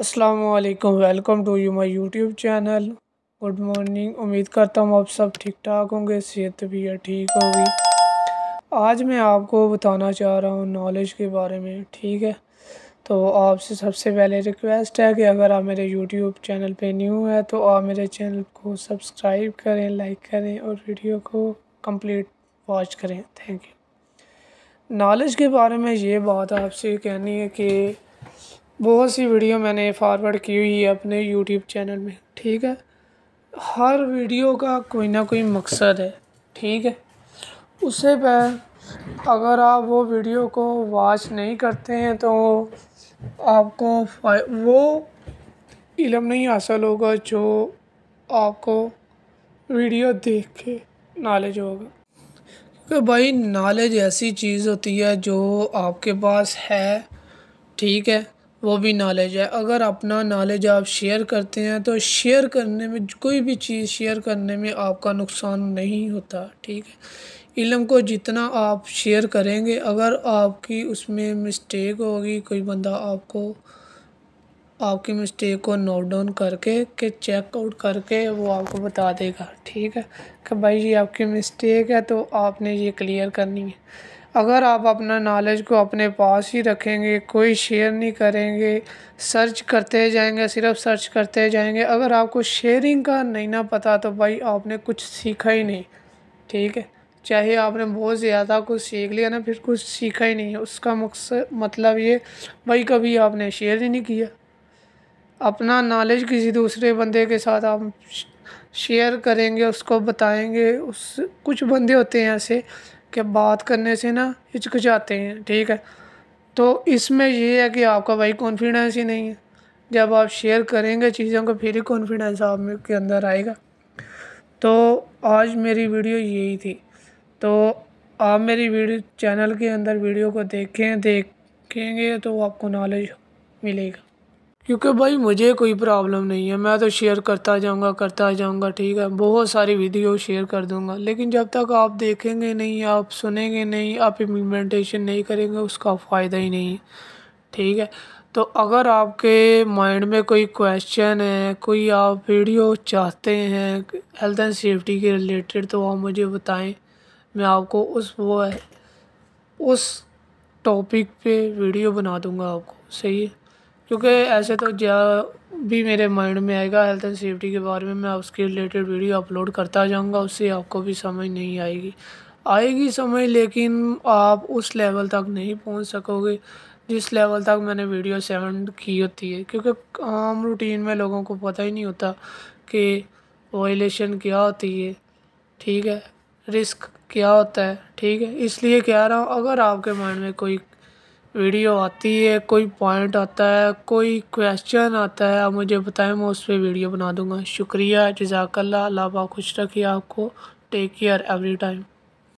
असलकम welcome to you my YouTube channel good morning उम्मीद करता हूँ आप सब ठीक ठाक होंगे सेहत भी है ठीक होगी आज मैं आपको बताना चाह रहा हूँ नॉलेज के बारे में ठीक है तो आपसे सबसे पहले रिक्वेस्ट है कि अगर आप मेरे यूट्यूब चैनल पे न्यू है तो आप मेरे चैनल को सब्सक्राइब करें लाइक करें और वीडियो को कंप्लीट वॉच करें थैंक यू नॉलेज के बारे में ये बात आपसे कहनी है कि बहुत सी वीडियो मैंने फॉरवर्ड की हुई है अपने यूट्यूब चैनल में ठीक है हर वीडियो का कोई ना कोई मकसद है ठीक है उससे पर अगर आप वो वीडियो को वॉच नहीं करते हैं तो आपको वो इलम नहीं हासिल होगा जो आपको वीडियो देख के नॉलेज होगा क्योंकि भाई नॉलेज ऐसी चीज़ होती है जो आपके पास है ठीक है वो भी नॉलेज है अगर अपना नॉलेज आप शेयर करते हैं तो शेयर करने में कोई भी चीज़ शेयर करने में आपका नुकसान नहीं होता ठीक है इलम को जितना आप शेयर करेंगे अगर आपकी उसमें मिस्टेक होगी कोई बंदा आपको आपकी मिस्टेक को नोट डाउन करके के चेकआउट करके वो आपको बता देगा ठीक है कि भाई ये आपकी मिस्टेक है तो आपने ये क्लियर करनी है अगर आप अपना नॉलेज को अपने पास ही रखेंगे कोई शेयर नहीं करेंगे सर्च करते जाएंगे सिर्फ सर्च करते जाएंगे अगर आपको शेयरिंग का नहीं ना पता तो भाई आपने कुछ सीखा ही नहीं ठीक है चाहे आपने बहुत ज़्यादा कुछ सीख लिया ना फिर कुछ सीखा ही नहीं है उसका मकसद मतलब ये भाई कभी आपने शेयर ही नहीं किया अपना नॉलेज किसी दूसरे बंदे के साथ आप शेयर करेंगे उसको बताएंगे उस कुछ बंदे होते हैं ऐसे कि बात करने से ना हिचकिचाते हैं ठीक है तो इसमें यह है कि आपका भाई कॉन्फिडेंस ही नहीं है जब आप शेयर करेंगे चीज़ों को फिर ही कॉन्फिडेंस आप में के अंदर आएगा तो आज मेरी वीडियो यही थी तो आप मेरी वीडियो चैनल के अंदर वीडियो को देखें देखेंगे तो आपको नॉलेज मिलेगा क्योंकि भाई मुझे कोई प्रॉब्लम नहीं है मैं तो शेयर करता जाऊंगा करता जाऊंगा ठीक है बहुत सारी वीडियो शेयर कर दूंगा लेकिन जब तक आप देखेंगे नहीं आप सुनेंगे नहीं आप इम्प्लीमेंटेशन नहीं करेंगे उसका फ़ायदा ही नहीं ठीक है तो अगर आपके माइंड में कोई क्वेश्चन है कोई आप वीडियो चाहते हैं हेल्थ एंड सेफ्टी के रिलेटेड तो आप मुझे बताएं मैं आपको उस वो है उस टॉपिक पे वीडियो बना दूंगा आपको सही है क्योंकि ऐसे तो जो भी मेरे माइंड में आएगा हेल्थ एंड सेफ्टी के बारे में मैं उसके रिलेटेड वीडियो अपलोड करता जाऊँगा उससे आपको भी समझ नहीं आएगी आएगी समझ लेकिन आप उस लेवल तक नहीं पहुंच सकोगे जिस लेवल तक मैंने वीडियो सेवन की होती है क्योंकि आम रूटीन में लोगों को पता ही नहीं होता कि वॉयलेशन क्या होती है ठीक है रिस्क क्या होता है ठीक है इसलिए कह रहा हूँ अगर आपके माइंड में कोई वीडियो आती है कोई पॉइंट आता है कोई क्वेश्चन आता है आप मुझे बताएं मैं उस पर वीडियो बना दूंगा शुक्रिया जजाकल्ला अल्लाह खुश रखिए आपको टेक केयर एवरी टाइम